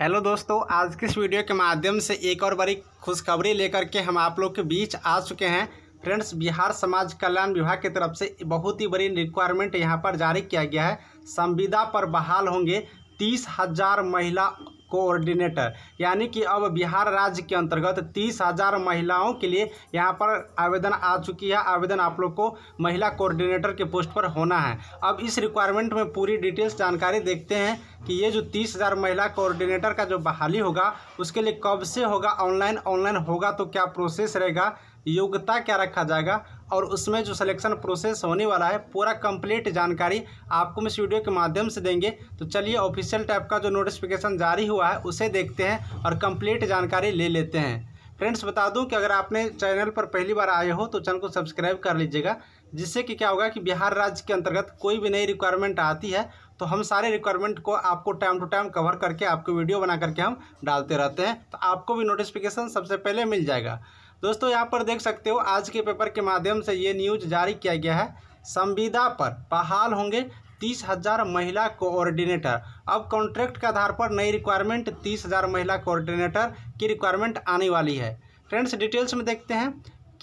hello दोस्तों आज के इस वीडियो के माध्यम से एक और बड़ी खुशखबरी लेकर के हम आप लोग के बीच आ चुके हैं फ्रेंड्स बिहार समाज कल्याण विभाग की तरफ से बहुत ही बड़ी रिक्वायरमेंट यहां पर जारी किया गया है संविदा पर बहाल होंगे तीस हजार महिला कोऑर्डिनेटर यानी कि अब बिहार राज्य के अंतर्गत तीस हज़ार महिलाओं के लिए यहाँ पर आवेदन आ चुकी है आवेदन आप लोग को महिला कोऑर्डिनेटर के पोस्ट पर होना है अब इस रिक्वायरमेंट में पूरी डिटेल्स जानकारी देखते हैं कि ये जो तीस हज़ार महिला कोऑर्डिनेटर का जो बहाली होगा उसके लिए कब से होगा ऑनलाइन ऑनलाइन होगा तो क्या प्रोसेस रहेगा योग्यता क्या रखा जाएगा और उसमें जो सिलेक्शन प्रोसेस होने वाला है पूरा कंप्लीट जानकारी आपको हम इस वीडियो के माध्यम से देंगे तो चलिए ऑफिशियल टाइप का जो नोटिफिकेशन जारी हुआ है उसे देखते हैं और कंप्लीट जानकारी ले लेते हैं फ्रेंड्स बता दूं कि अगर आपने चैनल पर पहली बार आए हो तो चैनल को सब्सक्राइब कर लीजिएगा जिससे कि क्या होगा कि बिहार राज्य के अंतर्गत कोई भी नई रिक्वायरमेंट आती है तो हम सारे रिक्वायरमेंट को आपको टाइम टू टाइम कवर करके आपको वीडियो बना करके हम डालते रहते हैं तो आपको भी नोटिफिकेशन सबसे पहले मिल जाएगा दोस्तों यहाँ पर देख सकते हो आज के पेपर के माध्यम से ये न्यूज जारी किया गया है संविदा पर बहाल होंगे तीस हजार महिला कोऑर्डिनेटर अब कॉन्ट्रैक्ट के आधार पर नई रिक्वायरमेंट तीस हजार महिला कोऑर्डिनेटर की रिक्वायरमेंट आने वाली है फ्रेंड्स डिटेल्स में देखते हैं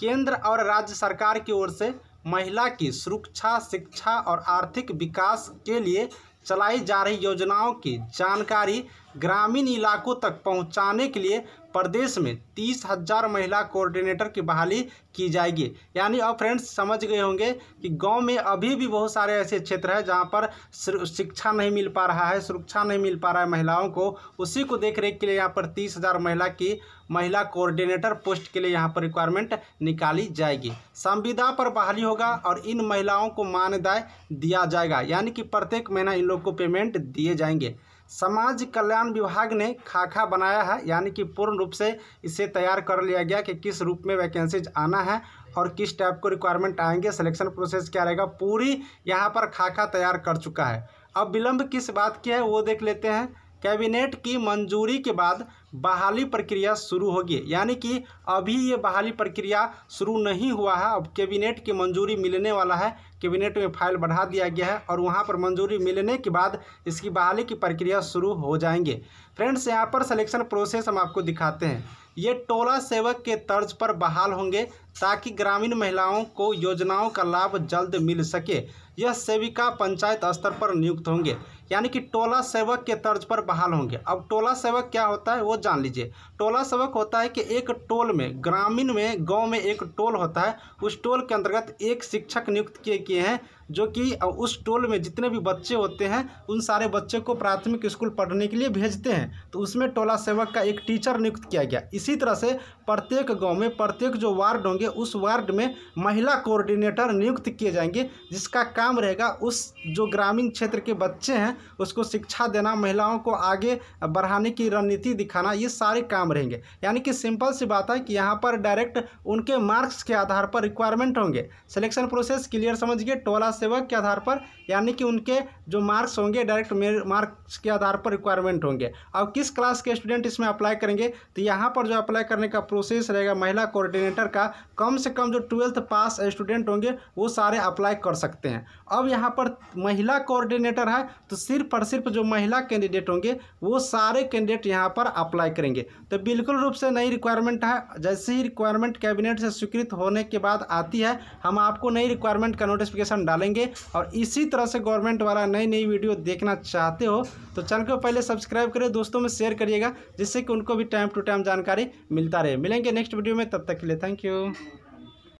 केंद्र और राज्य सरकार की ओर से महिला की सुरक्षा शिक्षा और आर्थिक विकास के लिए चलाई जा रही योजनाओं की जानकारी ग्रामीण इलाकों तक पहुंचाने के लिए प्रदेश में तीस हजार महिला कोऑर्डिनेटर की बहाली की जाएगी यानी अब फ्रेंड्स समझ गए होंगे कि गांव में अभी भी बहुत सारे ऐसे क्षेत्र हैं जहां पर शिक्षा नहीं मिल पा रहा है सुरक्षा नहीं मिल पा रहा है महिलाओं को उसी को देख रेख के लिए यहाँ पर तीस हजार महिला की महिला कोऑर्डिनेटर पोस्ट के लिए यहाँ पर रिक्वायरमेंट निकाली जाएगी संविदा पर बहाली होगा और इन महिलाओं को मानदाय दिया जाएगा यानी कि प्रत्येक महीना इन लोग को पेमेंट दिए जाएंगे समाज कल्याण विभाग ने खाका बनाया है यानी कि पूर्ण रूप से इसे तैयार कर लिया गया कि किस रूप में वैकेंसीज आना है और किस टाइप को रिक्वायरमेंट आएंगे सिलेक्शन प्रोसेस क्या रहेगा पूरी यहाँ पर खाका तैयार कर चुका है अब विलंब किस बात की है वो देख लेते हैं कैबिनेट की मंजूरी के बाद बहाली प्रक्रिया शुरू होगी यानी कि अभी ये बहाली प्रक्रिया शुरू नहीं हुआ है अब कैबिनेट की मंजूरी मिलने वाला है कैबिनेट में फाइल बढ़ा दिया गया है और वहाँ पर मंजूरी मिलने के बाद इसकी बहाली की प्रक्रिया शुरू हो जाएंगे फ्रेंड्स यहाँ पर सिलेक्शन प्रोसेस हम आपको दिखाते हैं ये टोला सेवक के तर्ज पर बहाल होंगे ताकि ग्रामीण महिलाओं को योजनाओं का लाभ जल्द मिल सके यह सेविका पंचायत स्तर पर नियुक्त होंगे यानी कि टोला सेवक के तर्ज पर बहाल होंगे अब टोला सेवक क्या होता है वो जान लीजिए टोला सेवक होता है कि एक टोल में ग्रामीण में गांव में एक टोल होता है उस टोल के अंतर्गत एक शिक्षक नियुक्त किए किए हैं जो कि उस टोल में जितने भी बच्चे होते हैं उन सारे बच्चे को प्राथमिक स्कूल पढ़ने के लिए भेजते हैं तो उसमें टोला सेवक का एक टीचर नियुक्त किया गया इसी तरह से प्रत्येक गांव में प्रत्येक जो वार्ड होंगे उस वार्ड में महिला कोऑर्डिनेटर नियुक्त किए जाएंगे जिसका काम रहेगा उस जो ग्रामीण क्षेत्र के बच्चे हैं उसको शिक्षा देना महिलाओं को आगे बढ़ाने की रणनीति दिखाना ये सारे काम रहेंगे यानी कि सिंपल सी बात है कि यहाँ पर डायरेक्ट उनके मार्क्स के आधार पर रिक्वायरमेंट होंगे सिलेक्शन प्रोसेस क्लियर समझिए टोला सेवक के आधार पर यानी कि उनके जो मार्क्स होंगे डायरेक्ट मार्क्स के आधार पर रिक्वायरमेंट होंगे अब किस क्लास के स्टूडेंट इसमें अप्लाई करेंगे तो यहाँ पर जो अप्लाई करने का प्रोसेस रहेगा महिला कोऑर्डिनेटर का कम से कम जो ट्वेल्थ पास स्टूडेंट होंगे वो सारे अप्लाई कर सकते हैं अब यहाँ पर महिला कोऑर्डिनेटर है तो सिर्फ और सिर्फ जो महिला कैंडिडेट होंगे वो सारे कैंडिडेट यहाँ पर अप्लाई करेंगे तो बिल्कुल रूप से नई रिक्वायरमेंट है जैसे ही रिक्वायरमेंट कैबिनेट से स्वीकृत होने के बाद आती है हम आपको नई रिक्वायरमेंट का नोटिफिकेशन डालेंगे करेंगे और इसी तरह से गवर्नमेंट वाला नई नई वीडियो देखना चाहते हो तो चैनल को पहले सब्सक्राइब करें दोस्तों में शेयर करिएगा जिससे कि उनको भी टाइम टू टाइम जानकारी मिलता रहे मिलेंगे नेक्स्ट वीडियो में तब तक के लिए थैंक यू